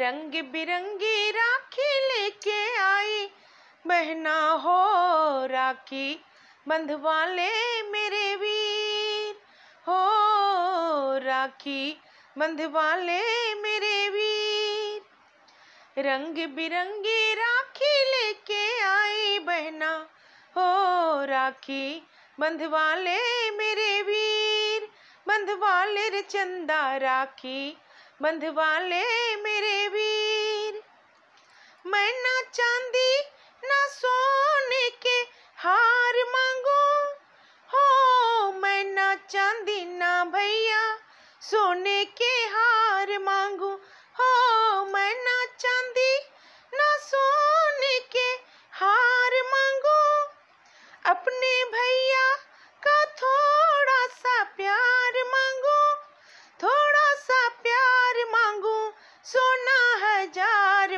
रंग बिरंगी राखी लेके आई बहना हो राखी बंधवा वाले मेरे वीर हो राखी बंध वाले मेरे वीर रंग बिरंगी राखी लेके आई बहना हो राखी बंधवा मेरे वीर बंधवाले ले चंदा राखी बंधवा ले मेरे वीर मैं ना चांदी ना सोने के हार मांगू हो मैं ना चांदी ना भैया सोने के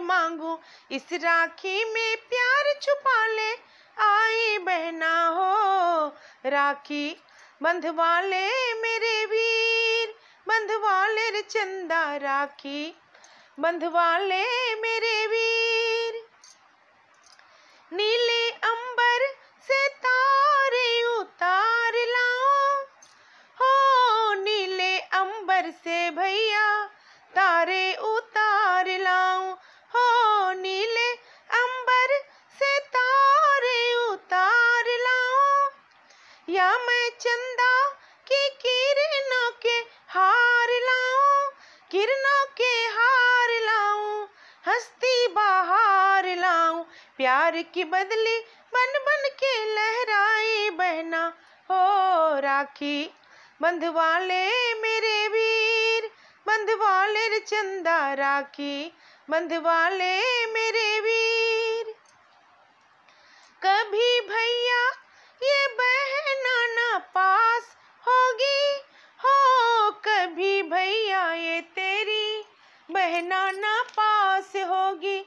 मांगू इस राखी में प्यार छुपा ले आई बहना हो राखी बंधवा ले मेरे वीर बंधवा ले चंदा राखी बंधवा ले मेरे वीर नीले अंबर से तारे उतार लाओ हो नीले अंबर से भैया तारे उतार प्यार की बदली बन बन के लहराए बहना हो राखी बंधवाले ले मेरे वीर बंधवा चंदा राखी बंधवाले मेरे वीर कभी भैया ये बहना ना पास होगी हो कभी भैया ये तेरी बहना ना पास होगी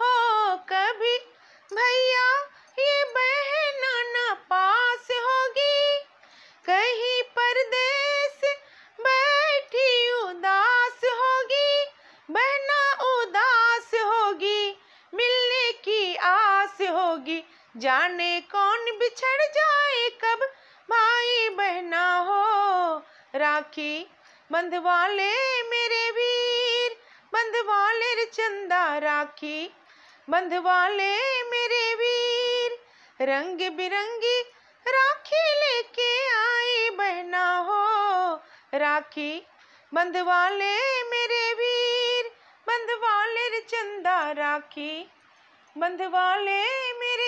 हो कभी भैया ये बहन ना पास होगी कहीं परदेश बैठी उदास होगी बहना उदास होगी मिलने की आस होगी जाने कौन बिछड़ जाए कब भाई बहना हो राखी बंधवाले मेरे वीर बंधवाले चंदा राखी बंधवाले वाले मेरे वीर रंग बिरंगी राखी लेके आई बहना हो राखी बंधवाले वाले मेरे वीर बंधवाले वाले चंदा राखी बंधवाले वाले मेरे